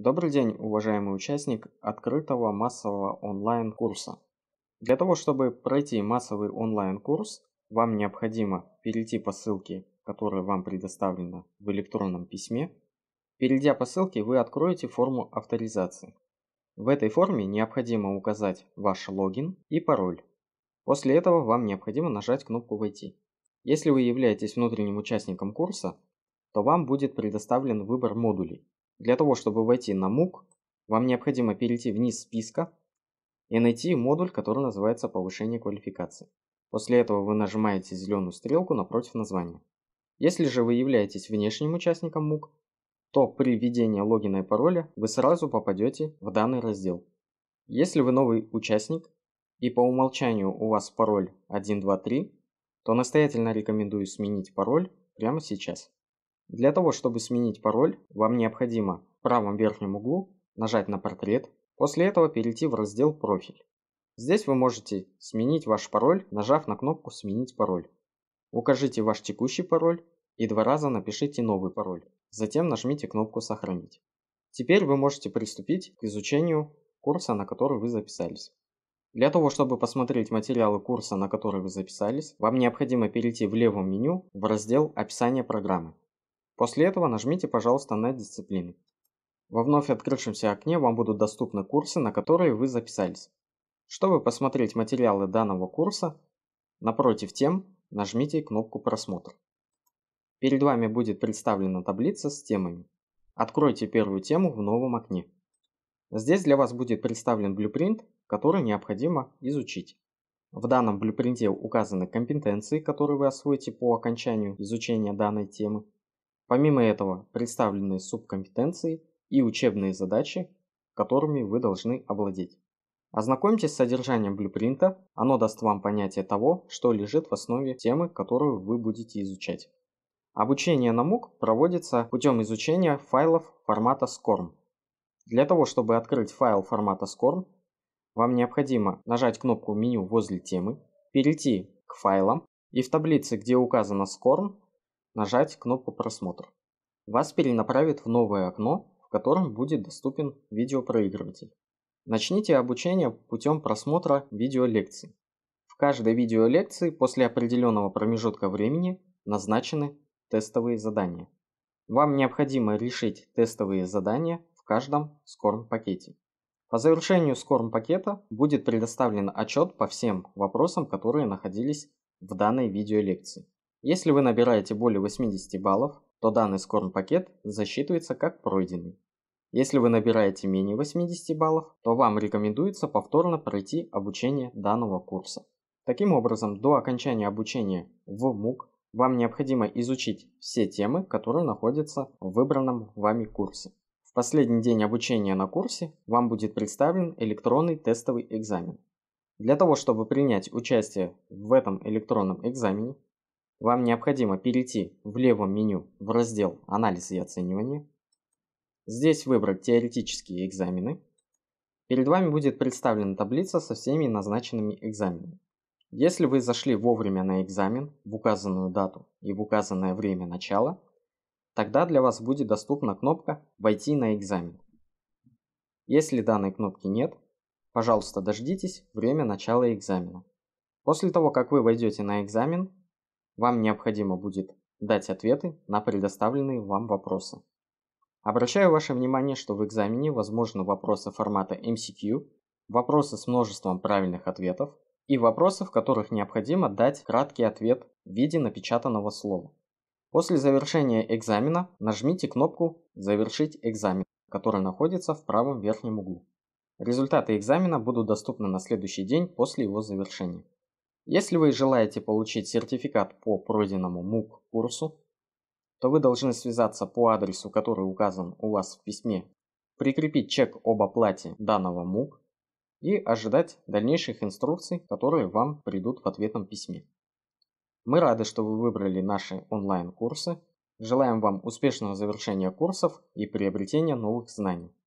Добрый день, уважаемый участник открытого массового онлайн-курса. Для того, чтобы пройти массовый онлайн-курс, вам необходимо перейти по ссылке, которая вам предоставлена в электронном письме. Перейдя по ссылке, вы откроете форму авторизации. В этой форме необходимо указать ваш логин и пароль. После этого вам необходимо нажать кнопку «Войти». Если вы являетесь внутренним участником курса, то вам будет предоставлен выбор модулей, для того, чтобы войти на MOOC, вам необходимо перейти вниз списка и найти модуль, который называется «Повышение квалификации». После этого вы нажимаете зеленую стрелку напротив названия. Если же вы являетесь внешним участником MOOC, то при введении логина и пароля вы сразу попадете в данный раздел. Если вы новый участник и по умолчанию у вас пароль 123, то настоятельно рекомендую сменить пароль прямо сейчас. Для того, чтобы сменить пароль, вам необходимо в правом верхнем углу нажать на портрет, после этого перейти в раздел «Профиль». Здесь вы можете сменить ваш пароль, нажав на кнопку «Сменить пароль». Укажите ваш текущий пароль и два раза напишите новый пароль. Затем нажмите кнопку «Сохранить». Теперь вы можете приступить к изучению курса, на который вы записались. Для того, чтобы посмотреть материалы курса, на который вы записались, вам необходимо перейти в левом меню в раздел «Описание программы». После этого нажмите, пожалуйста, на дисциплины. Во вновь открывшемся окне вам будут доступны курсы, на которые вы записались. Чтобы посмотреть материалы данного курса, напротив тем нажмите кнопку «Просмотр». Перед вами будет представлена таблица с темами. Откройте первую тему в новом окне. Здесь для вас будет представлен блюпринт, который необходимо изучить. В данном блюпринте указаны компетенции, которые вы освоите по окончанию изучения данной темы, Помимо этого, представлены субкомпетенции и учебные задачи, которыми вы должны обладать. Ознакомьтесь с содержанием блюпринта, оно даст вам понятие того, что лежит в основе темы, которую вы будете изучать. Обучение на MOOC проводится путем изучения файлов формата SCORM. Для того, чтобы открыть файл формата SCORM, вам необходимо нажать кнопку меню возле темы, перейти к файлам и в таблице, где указано SCORM, нажать кнопку «Просмотр». Вас перенаправит в новое окно, в котором будет доступен видеопроигрыватель. Начните обучение путем просмотра видеолекций. В каждой видеолекции после определенного промежутка времени назначены тестовые задания. Вам необходимо решить тестовые задания в каждом SCORM-пакете. По завершению SCORM-пакета будет предоставлен отчет по всем вопросам, которые находились в данной видеолекции. Если вы набираете более 80 баллов, то данный скорм-пакет засчитывается как пройденный. Если вы набираете менее 80 баллов, то вам рекомендуется повторно пройти обучение данного курса. Таким образом, до окончания обучения в МУК вам необходимо изучить все темы, которые находятся в выбранном вами курсе. В последний день обучения на курсе вам будет представлен электронный тестовый экзамен. Для того, чтобы принять участие в этом электронном экзамене, вам необходимо перейти в левом меню в раздел «Анализ и оценивание». Здесь выбрать теоретические экзамены. Перед вами будет представлена таблица со всеми назначенными экзаменами. Если вы зашли вовремя на экзамен в указанную дату и в указанное время начала, тогда для вас будет доступна кнопка «Войти на экзамен». Если данной кнопки нет, пожалуйста, дождитесь время начала экзамена. После того, как вы войдете на экзамен, вам необходимо будет дать ответы на предоставленные вам вопросы. Обращаю ваше внимание, что в экзамене возможны вопросы формата MCQ, вопросы с множеством правильных ответов и вопросы, в которых необходимо дать краткий ответ в виде напечатанного слова. После завершения экзамена нажмите кнопку «Завершить экзамен», которая находится в правом верхнем углу. Результаты экзамена будут доступны на следующий день после его завершения. Если вы желаете получить сертификат по пройденному MOOC курсу, то вы должны связаться по адресу, который указан у вас в письме, прикрепить чек об оплате данного MOOC и ожидать дальнейших инструкций, которые вам придут в ответном письме. Мы рады, что вы выбрали наши онлайн-курсы. Желаем вам успешного завершения курсов и приобретения новых знаний.